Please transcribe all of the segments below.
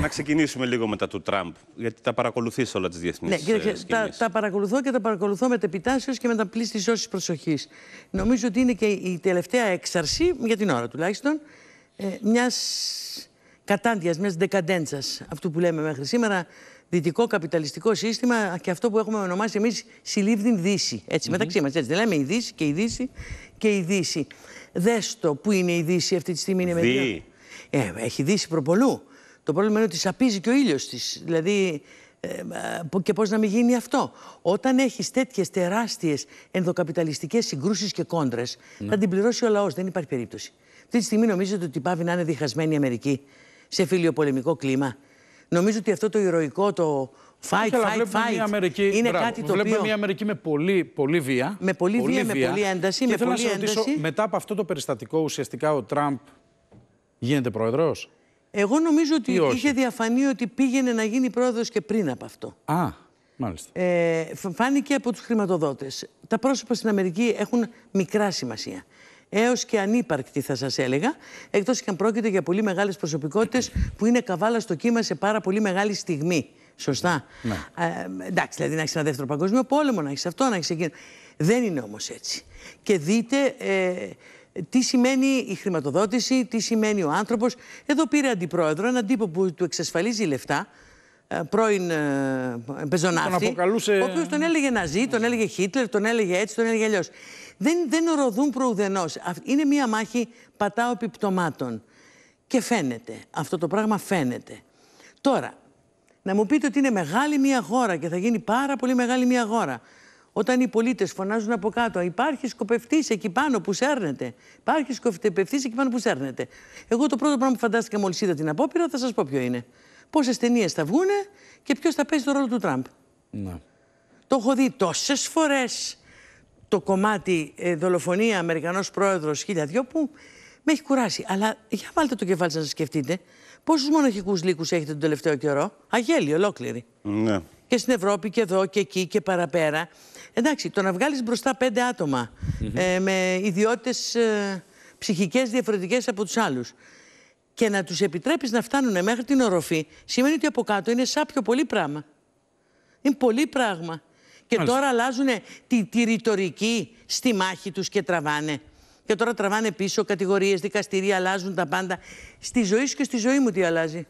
Να ξεκινήσουμε λίγο μετά του Τραμπ, γιατί τα παρακολουθείς όλα τις διεθνείς. Ναι, ε, κύριε, τα, τα παρακολουθώ και τα παρακολουθώ με τεπιτάσεις και με τα πλήστης όσης προσοχής. Νομίζω ότι είναι και η τελευταία έξαρση, για την ώρα τουλάχιστον, ε, μιας κατάντιας, μιας δεκαντέντσας, αυτού που λέμε μέχρι σήμερα, δυτικό καπιταλιστικό σύστημα και αυτό που έχουμε ονομάσει εμείς συλλήβδην Δύση. Έτσι, mm -hmm. μεταξύ μας. Δεν λέμε η Δύση και η Δύση και η Δύση. Δες το, πού είναι η Δύση αυτή τη στιγμή, είναι με Ε, έχει Δύση προπολού. Το πρόβλημα είναι ότι σαπίζει και ο ήλιος της. Δηλαδή, ε, ε και πώς να μην γίνει αυτό. Όταν έχεις τέτοιες τεράστιες ενδοκαπιταλιστικές συγκρούσεις και κόντρες, ναι. θα την πληρώσει ο λαός. Δεν υπάρχει περίπτωση. Αυτή τη στιγμή νομίζετε ότι πάβει να είναι διχασμένη η Αμερική σε φιλιοπολεμικό κλίμα. Νομίζω ότι αυτό το ηρωικό, το fight, fight, είναι κάτι το βλέπουμε μια Αμερική με πολύ, πολύ βία. Με πολύ, βία, με πολύ ένταση. Και με θέλω πολύ να ένταση. Ρωτήσω, μετά από αυτό το περιστατικό, ουσιαστικά ο Τραμπ γίνεται πρόεδρος. Εγώ νομίζω ότι είχε διαφανεί ότι πήγαινε να γίνει πρόεδρο και πριν από αυτό. Α, μάλιστα. Ε, φάνηκε από τους χρηματοδότες. Τα πρόσωπα στην Αμερική έχουν μικρά σημασία. Έως και ανύπαρκτη, θα σας έλεγα, εκτός και αν πρόκειται για πολύ μεγάλες προσωπικότητες που είναι καβάλα στο κύμα σε πάρα πολύ μεγάλη στιγμή. Σωστά. Ναι. Ε, εντάξει, δηλαδή να έχεις ένα δεύτερο παγκόσμιο πόλεμο, να έχεις αυτό, να έχεις εκείνο. Δεν είναι όμως έτσι. Και δείτε. Ε, τι σημαίνει η χρηματοδότηση, τι σημαίνει ο άνθρωπος. Εδώ πήρε αντιπρόεδρο, έναν τύπο που του εξασφαλίζει λεφτά, ε, πρώην ε, πεζοναύτη, τον αποκαλούσε... ο οποίος τον έλεγε Ναζί, τον έλεγε Χίτλερ, τον έλεγε έτσι, τον έλεγε αλλιώς. Δεν, δεν οροδούν προουδενό. Είναι μία μάχη πατάω επιπτωμάτων. Και φαίνεται. Αυτό το πράγμα φαίνεται. Τώρα, να μου πείτε ότι είναι μεγάλη μία χώρα και θα γίνει πάρα πολύ μεγάλη μία χώρα. Όταν οι πολίτες φωνάζουν από κάτω, υπάρχει σκοπευτής εκεί πάνω που σέρνεται. Υπάρχει σκοπευτής εκεί πάνω που σέρνεται. Εγώ το πρώτο πράγμα που φαντάστηκα μόλις είδα την απόπειρα, θα σας πω ποιο είναι. Πόσες ταινίες θα βγούνε και ποιος θα παίζει το ρόλο του Τραμπ. Ναι. Το έχω δει τόσες φορές το κομμάτι ε, δολοφονία Αμερικανός πρόεδρος χίλια δυο που με έχει κουράσει. Αλλά για βάλτε το κεφάλι σας να σκεφτείτε Πόσους μοναχικούς λύκους έχετε τον τελευταίο καιρό, Αγέλη ολόκληρη. Ναι. Και στην Ευρώπη και εδώ και εκεί και παραπέρα. Εντάξει, το να βγάλεις μπροστά πέντε ε, με ιδιότητε ε, ψυχικές διαφορετικές από τους άλλους και να τους επιτρέπεις να φτάνουν μέχρι την οροφή, σημαίνει ότι από κάτω είναι σάπιο πολύ πράγμα. Είναι πολύ πράγμα. Και τώρα αλλάζουν τη, τη ρητορική στη μάχη τους και τραβάνε. Και τώρα τραβάνε πίσω κατηγορίες, δικαστήρια, αλλάζουν τα πάντα. Στη ζωή σου και στη ζωή μου τι αλλάζει.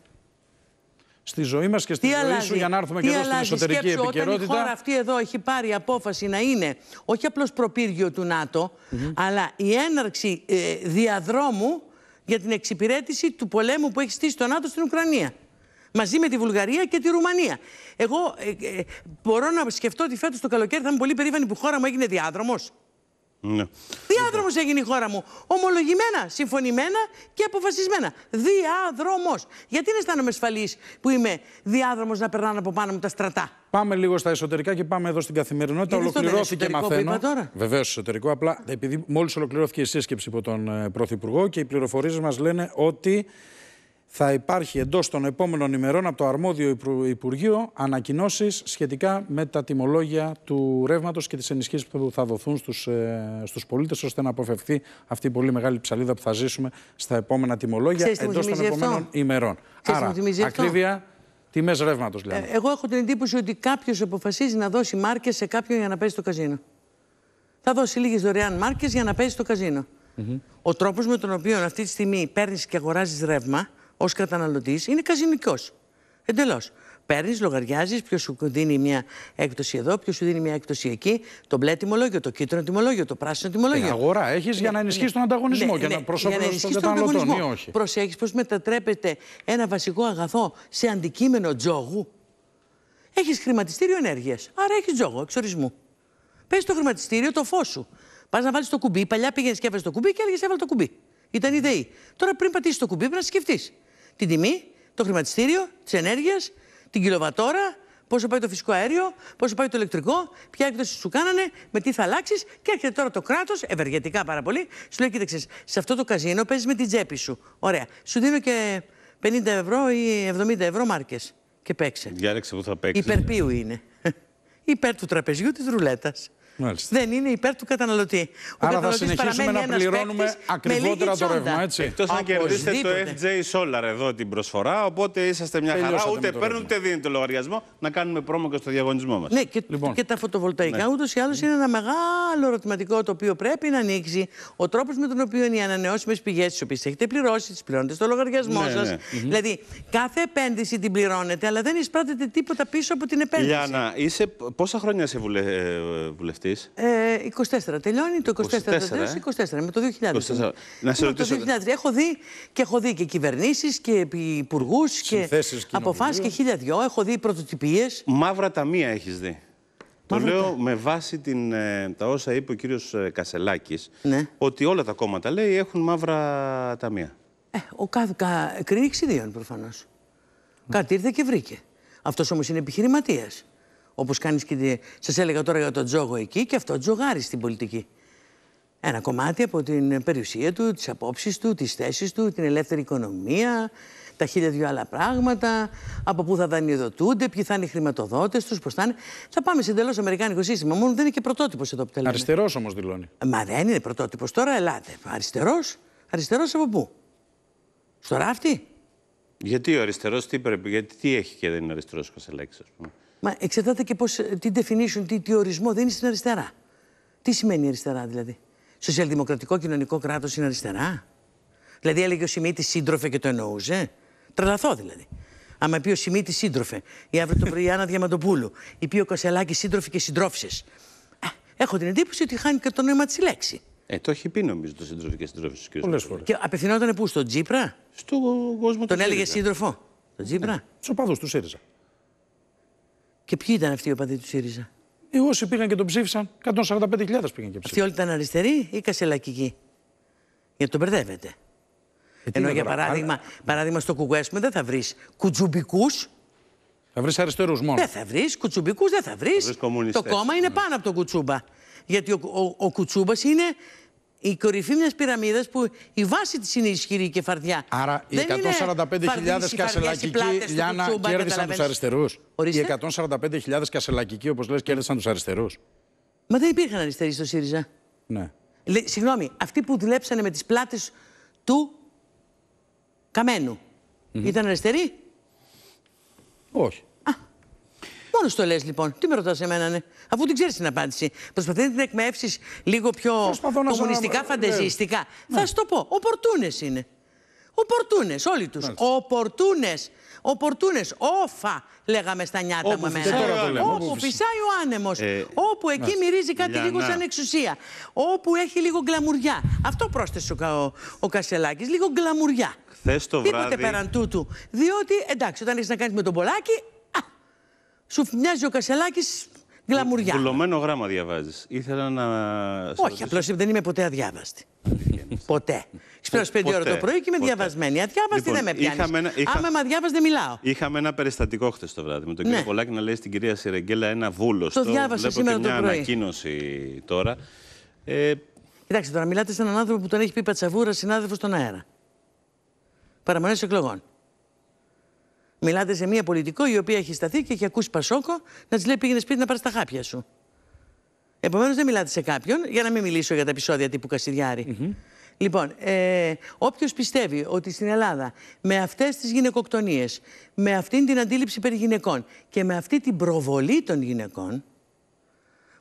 Στη ζωή μας και στη ζωή σου, για να έρθουμε και εδώ στην εσωτερική επικαιρότητα. Όταν η χώρα αυτή εδώ έχει πάρει απόφαση να είναι όχι απλώς προπύργιο του ΝΑΤΟ, αλλά η έναρξη ε, διαδρόμου για την εξυπηρέτηση του πολέμου που έχει στήσει το ΝΑΤΟ στην Ουκρανία. Μαζί με τη Βουλγαρία και τη Ρουμανία. Εγώ ε, ε, μπορώ να σκεφτώ ότι φέτος το καλοκαίρι θα είμαι πολύ περήφανη που η χώρα μου έγινε διάδρομος. Ναι. Διάδρομος έγινε η χώρα μου. Ομολογημένα, συμφωνημένα και αποφασισμένα. Διάδρομος Γιατί δεν αισθάνομαι ασφαλής που είμαι διάδρομος να περνάνε από πάνω μου τα στρατά. Πάμε λίγο στα εσωτερικά και πάμε εδώ στην καθημερινότητα. Είναι ολοκληρώθηκε μαθαίνω. Βεβαίως εσωτερικό. Απλά επειδή μόλις ολοκληρώθηκε η σύσκεψη από τον ε, Πρωθυπουργό και οι πληροφορίες μας λένε ότι θα υπάρχει εντός των επόμενων ημερών από το αρμόδιο Υπουργείο ανακοινώσεις σχετικά με τα τιμολόγια του ρεύματος και τις ενισχύσεις που θα δοθούν στους, ε, στους πολίτες ώστε να αποφευθεί αυτή η πολύ μεγάλη ψαλίδα που θα ζήσουμε στα επόμενα τιμολόγια Ξέρεις, εντός των επόμενων ημερών. Ξέρεις, Άρα, ακρίβεια... Τιμές ρεύματος, λέμε. Ε, εγώ έχω την εντύπωση ότι κάποιος αποφασίζει να δώσει μάρκες σε κάποιον για να παίζει στο καζίνο. Θα δώσει λίγες δωρεάν μάρκες για να παίζει στο καζίνο. Ο τρόπος με τον οποίο αυτή τη στιγμή παίρνεις και αγοράζεις ρεύμα ως καταναλωτής είναι καζιμικό. Εντελώς. Παίρνεις, λογαριάζεις, ποιος σου δίνει μια έκπτωση εδώ, ποιος σου δίνει μια έκπτωση εκεί, το μπλε τιμολόγιο, το κίτρινο τιμολόγιο, το πράσινο τιμολόγιο. Ε, αγορά έχεις για να ε, ενισχύσεις ναι. τον ανταγωνισμό ναι, και ναι, να προσωπεύει τον ανταγωνισμό. Προσέχεις πώς μετατρέπεται ένα βασικό αγαθό σε αντικείμενο τζόγου. Έχεις χρηματιστήριο ενέργειας. Άρα έχεις τζόγο εξορισμού. Παίζει το χρηματιστήριο το φως σου. Πας να βάλεις το κουμπί. Παλιά πήγαινες και έβαλες το κουμπί και έλεγε έβαλε το κουμπί. Ήταν η Τώρα πριν πατήσεις το κουμπί πρέπει να σκεφτείς την τιμή, το χρηματιστήριο της ενέργειας, την κιλοβατόρα, πόσο πάει το φυσικό αέριο, πόσο πάει το ηλεκτρικό, ποια έκδοση σου κάνανε, με τι θα αλλάξεις. Και έρχεται τώρα το κράτος, ευεργετικά πάρα πολύ, σου λέει: Κοίταξες, σε αυτό το καζίνο παίζεις με την τσέπη σου. Ωραία. Σου δίνω και 50 ευρώ ή 70 ευρώ μάρκες. Και παίξε. Διάλεξε που θα παίξεις. Υπερπίου είναι. Υπέρ του τραπεζιού της ρουλέτας. Μάλιστα. δεν είναι υπέρ του καταναλωτή. Ο Άρα θα συνεχίσουμε να πληρώνουμε ακριβότερα το ρεύμα, έτσι. Εκτός αν κερδίσετε το FJ Solar εδώ την προσφορά, οπότε είσαστε μια Τελειώσατε χαρά. Ούτε παίρνουν ούτε δίνουν το λογαριασμό να κάνουμε πρόμο και στο διαγωνισμό μας. Ναι, και, λοιπόν. και τα φωτοβολταϊκά ναι. ούτως ή άλλως είναι ένα μεγάλο ερωτηματικό το οποίο πρέπει να ανοίξει. Ο τρόπος με τον οποίο οι ανανεώσιμες πηγές, τις οποίες έχετε πληρώσει, τις πληρώνετε στο λογαριασμό ναι, σας. Ναι. Δηλαδή, κάθε επένδυση την πληρώνετε, αλλά δεν εισπράτετε τίποτα πίσω από την επένδυση. Γιάννα, είσαι πόσα χρόνια σε ε, βουλευτή. Ε, 24. Τελειώνει το 24. 24, 24 με το 2000. 24. Να σε ρωτήσω. Το 2000. Έχω δει και έχω δει και κυβερνήσεις και υπουργούς και αποφάσεις και χίλια δυο. Έχω δει πρωτοτυπίες. Μαύρα ταμεία έχεις δει. Το λέω με βάση την, ε, τα όσα είπε ο κύριος ε, Κασελάκης ναι. ότι όλα τα κόμματα, λέει, έχουν μαύρα ταμεία. Ε, ο κάθε κρίνει προφανώς. Mm. Κάτι ήρθε και βρήκε. Αυτός όμως είναι επιχειρηματίας. Όπως κάνεις και. Σας έλεγα τώρα για τον τζόγο εκεί και αυτό τζογάρεις στην πολιτική. Ένα κομμάτι από την περιουσία του, τις απόψεις του, τις θέσεις του, την ελεύθερη οικονομία, τα χίλια δυο άλλα πράγματα, από πού θα δανειοδοτούνται, ποιοι θα είναι οι χρηματοδότες τους, πώς θα είναι. Θα πάμε σε εντελώς αμερικάνικο σύστημα. Μόνο δεν είναι και πρωτότυπος εδώ που τελειώνει. Αριστερός όμως δηλώνει. Μα δεν είναι πρωτότυπος τώρα, ελάτε. Αριστερός, αριστερός από πού. Στο ράφτη. Γιατί ο αριστερός τι γιατί τι έχει και δεν είναι αριστερός ο ας πούμε. Μα εξετάται και πώς, ε, τι definition, τι, τι ορισμό δίνει στην αριστερά. Τι σημαίνει αριστερά δηλαδή. Σοσιαλδημοκρατικό κοινωνικό κράτος είναι αριστερά. Δηλαδή έλεγε ο Σιμίτης σύντροφε και το εννοούσε. Τρελαθώ δηλαδή. Άμα πει ο Σιμίτης σύντροφε, ή αύριο το πρωί η το πρωι αννα ή πει ο Κασελάκης σύντροφοι και συντρόφισε. Έχω την εντύπωση ότι χάνει και το νόημα της λέξη. Ε, το έχει πει νομίζω το σύντροφο και σύντροφο ο κ. Πολλέ φορέ. Και απευθυνόταν πού, στον Τζίπρα. Στον κόσμο του. Τον έλεγε σύντροφο. Τον Τζίπρα. Ναι, του ΣΥΡΙΖΑ. Και ποιοι ήταν αυτοί οι οπαδοί του ΣΥΡΙΖΑ. Οι όσοι πήγαν και τον ψήφισαν, 145.000 πήγαν και ψήφισαν. Αυτοί όλοι ήταν αριστεροί ή κασελακικοί. Γιατί τον μπερδεύετε. Ε, Ενώ για παράδειγμα, παράδειγμα στο κουκουέσμα δεν θα βρεις κουτσουμπικού. Θα βρεις αριστερούς μόνο. Δεν θα βρεις, κουτσουμπικού δεν θα βρεις. Το κόμμα είναι πάνω από τον κουτσούμπα. Γιατί ο, ο, ο κουτσούμπας είναι η κορυφή μιας πυραμίδας που η βάση της είναι ισχυρή και φαρδιά. Άρα οι 145.000 κασελακικοί Λιάννα κέρδισαν τους αριστερού. Οι 145.000 κασελακικοί, όπως λες, κέρδισαν τους αριστερούς. Μα δεν υπήρχαν αριστεροί στο ΣΥΡΙΖΑ. Ναι. Λε, συγγνώμη, αυτοί που δουλέψανε με τις πλάτες του Καμένου ήταν αριστεροί. Όχι. Μόνος το λες λοιπόν. Τι με ρωτάς εμένα, ναι. Αφού δεν ξέρεις την απάντηση. Προσπαθεί να την εκμεύσεις λίγο πιο κομμουνιστικά, φαντεζιστικά. Ναι. Θα σου το πω. Οπορτούνε είναι. Οπορτούνε, όλοι τους. Οπορτούνε. Οπορτούνε. Όφα, λέγαμε στα νιάτα μου εμένα. Όπου φυσάει ο άνεμος. Ε, όπου εκεί μυρίζει κάτι λίγο σαν εξουσία. Όπου έχει λίγο γκλαμουριά. Αυτό πρόσθεσε ο, ο, ο Κασελάκης. Λίγο γκλαμουριά. Χθες το Τίποτε βράδυ. Τίποτε πέραν τούτου. Διότι εντάξει, όταν έχεις να κάνεις με τον Πολάκη, σου μοιάζει ο Κασελάκης γλαμουριά. Βουλωμένο γράμμα διαβάζεις. Ήθελα να. Όχι, απλώς δεν είμαι ποτέ αδιάβαστη. ποτέ. Ξυπνάω στι 5 ώρα το πρωί και είμαι διαβασμένη. Αδιάβαστη λοιπόν, δεν με πιάνεις. Είχα... Άμα με αδιάβαστη δεν μιλάω. Είχαμε ένα περιστατικό χθες το βράδυ με τον ναι. κύριο Πολάκη να λέει στην κυρία Σιρεγγέλα ένα βούλο. Το διάβασα σήμερα και το μια ανακοίνωση τώρα. Ε... Κοιτάξτε τώρα, μιλάτε σε έναν άνθρωπο που τον έχει πει πατσαβούρα συνάδελφος στον αέρα. Παραμονές εκλογών. Μιλάτε σε μια πολιτικό η οποία έχει σταθεί και έχει ακούσει Πασόκο να της λέει πήγαινες σπίτι να πάρεις τα χάπια σου. Επομένως δεν μιλάτε σε κάποιον, για να μην μιλήσω για τα επεισόδια τύπου Κασιδιάρη. Λοιπόν, ε, όποιος πιστεύει ότι στην Ελλάδα με αυτές τις γυναικοκτονίες, με αυτήν την αντίληψη περί γυναικών και με αυτή την προβολή των γυναικών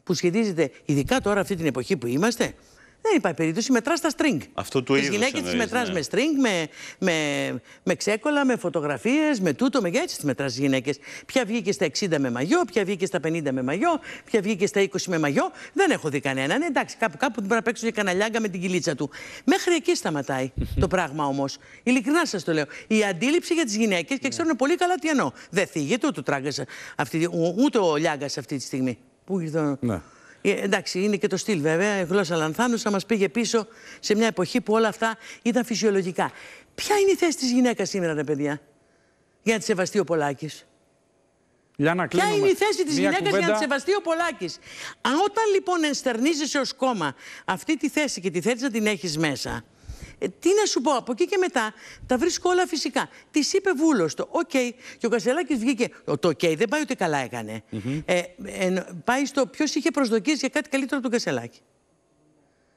που σχετίζεται ειδικά τώρα αυτή την εποχή που είμαστε, δεν υπάρχει περίπτωση. Μετράς τα string. Αυτό του τις Τι γυναίκες τις μετράς ναι. με string, με, με, με ξέκολα, με φωτογραφίες, με τούτο, με έτσι τις μετράς τις γυναίκες. Ποια βγήκε στα 60 με μαγιό, ποια βγήκε στα 50 με μαγιό, ποια βγήκε στα 20 με μαγιό. Δεν έχω δει κανέναν. Ναι, εντάξει, κάπου κάπου πρέπει να παίξουν για καναλιάγκα με την κυλίτσα του. Μέχρι εκεί σταματάει το πράγμα όμως. Ειλικρινά σας το λέω. Η αντίληψη για τις γυναίκες και ναι. ξέρουν πολύ καλά τι εννοώ. Δεν θίγεται ο τράγκα αυτή, ούτε ο λιάγκας αυτή τη στιγμή. Πού ήρθε. Ναι. Ε, εντάξει, είναι και το στυλ βέβαια. Η γλώσσα Λανθάνουσα μας πήγε πίσω σε μια εποχή που όλα αυτά ήταν φυσιολογικά. Ποια είναι η θέση της γυναίκας σήμερα, ρε παιδιά, για να τη σεβαστεί ο Πολάκης. Για να Ποια είναι η θέση της γυναίκας για να τη σεβαστεί ο Πολάκης. Όταν λοιπόν ενστερνίζεσαι ως κόμμα αυτή τη θέση και τη θέση να την έχεις μέσα, ε, τι να σου πω, από εκεί και μετά τα βρίσκω όλα φυσικά. Της είπε βούλος το. Οκ. Okay. Και ο Κασελάκη βγήκε. Το οκ, okay, δεν πάει ούτε καλά έκανε. Mm -hmm. ε, πάει στο ποιος είχε προσδοκίες για κάτι καλύτερο από τον Κασελάκη.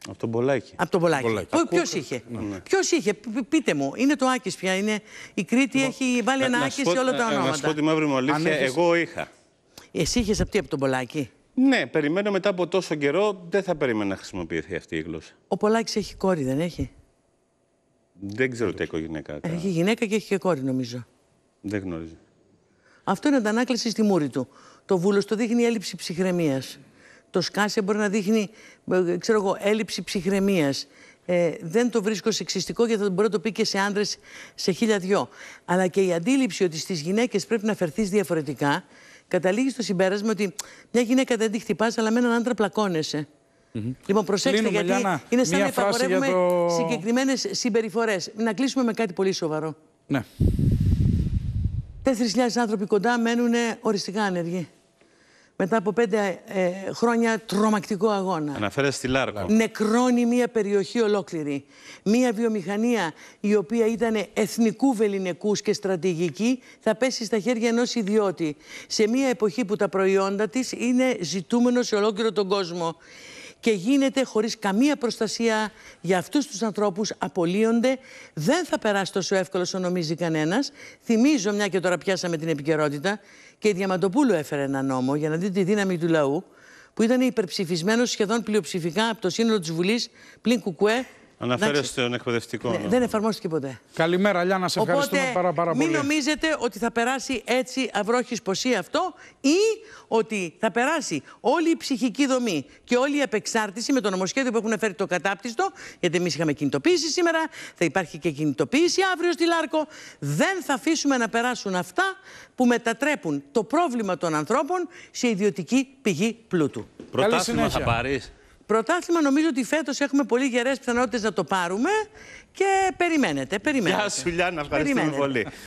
Από τον Πολάκη. Από τον Πολάκη. Πολάκη. Ποιο είχε. Ναι. ναι. Ποιος είχε, πείτε μου. Είναι το Άκης πια. Είναι... Η Κρήτη έχει βάλει ένα Άκη σε όλα τα ε, ε, ονόματα. Να σου πω τη μαύρη μου αλήθεια, έχεις... εγώ είχα. Εσύ είχες από τι, από τον Πολάκη. Ναι, περιμένω μετά από τόσο καιρό. Δεν θα περίμενα να χρησιμοποιηθεί αυτή η γλώσσα. Ο Πολάκη έχει κόρη, δεν έχει. Δεν ξέρω τι γυναίκα. Έχει γυναίκα και έχει και κόρη, νομίζω. Δεν γνωρίζω. Αυτό είναι αντανάκληση στη μούρη του. Το βούλος το δείχνει έλλειψη ψυχραιμίας. Το σκάσε μπορεί να δείχνει ε, ξέρω εγώ, έλλειψη ψυχραιμίας. Ε, δεν το βρίσκω σεξιστικό γιατί θα μπορεί να το πει και σε άντρε σε χίλια δυο. Αλλά και η αντίληψη ότι στις γυναίκες πρέπει να φερθείς διαφορετικά καταλήγει στο συμπέρασμα ότι μια γυναίκα δεν τη χτυπάς, αλλά με έναν άντρα πλακώνεσαι. Λοιπόν, προσέξτε, γιατί είναι σαν να υπαγορεύουμε το... συγκεκριμένες συμπεριφορές. Να κλείσουμε με κάτι πολύ σοβαρό. Ναι. 4.000 άνθρωποι κοντά μένουν οριστικά άνεργοι. Μετά από πέντε ε, ε, χρόνια τρομακτικό αγώνα. Αναφέρεσαι στη Λάρκο. Ναι. Νεκρώνει μια περιοχή ολόκληρη. Μια βιομηχανία η οποία ήταν εθνικού βεληνικούς και στρατηγική θα πέσει στα χέρια ενός ιδιώτη. Σε μια εποχή που τα προϊόντα της είναι ζητούμενο σε ολόκληρο τον κόσμο και γίνεται χωρίς καμία προστασία για αυτούς τους ανθρώπους, απολύονται. Δεν θα περάσει τόσο εύκολο όσο νομίζει κανένας. Θυμίζω, μια και τώρα πιάσαμε την επικαιρότητα, και η Διαμαντοπούλου έφερε ένα νόμο για να δει τη δύναμη του λαού, που ήταν υπερψηφισμένος σχεδόν πλειοψηφικά από το σύνολο της Βουλής πλην Κουκουέ Αναφέρεστε τον εκπαιδευτικό. Ναι, ναι, δεν εφαρμόστηκε ποτέ. Καλημέρα, Λιάννα. Σε Οπότε, ευχαριστούμε πάρα, πάρα μην πολύ. Μην νομίζετε ότι θα περάσει έτσι αυρόχη ποσή αυτό ή ότι θα περάσει όλη η ψυχική δομή και όλη η απεξάρτηση με το νομοσχέδιο που έχουν φέρει το κατάπτυστο. Γιατί εμείς είχαμε κινητοποίηση σήμερα, θα υπάρχει και κινητοποίηση αύριο στη Λάρκο. Δεν θα αφήσουμε να περάσουν αυτά που μετατρέπουν το πρόβλημα των ανθρώπων σε ιδιωτική πηγή πλούτου. Πρωτάθλημα θα πάρεις. Πρωτάθλημα νομίζω ότι φέτος έχουμε πολύ γερές πιθανότητες να το πάρουμε και περιμένετε. περιμένετε. Γεια σου, Λιάννα, ευχαριστούμε πολύ.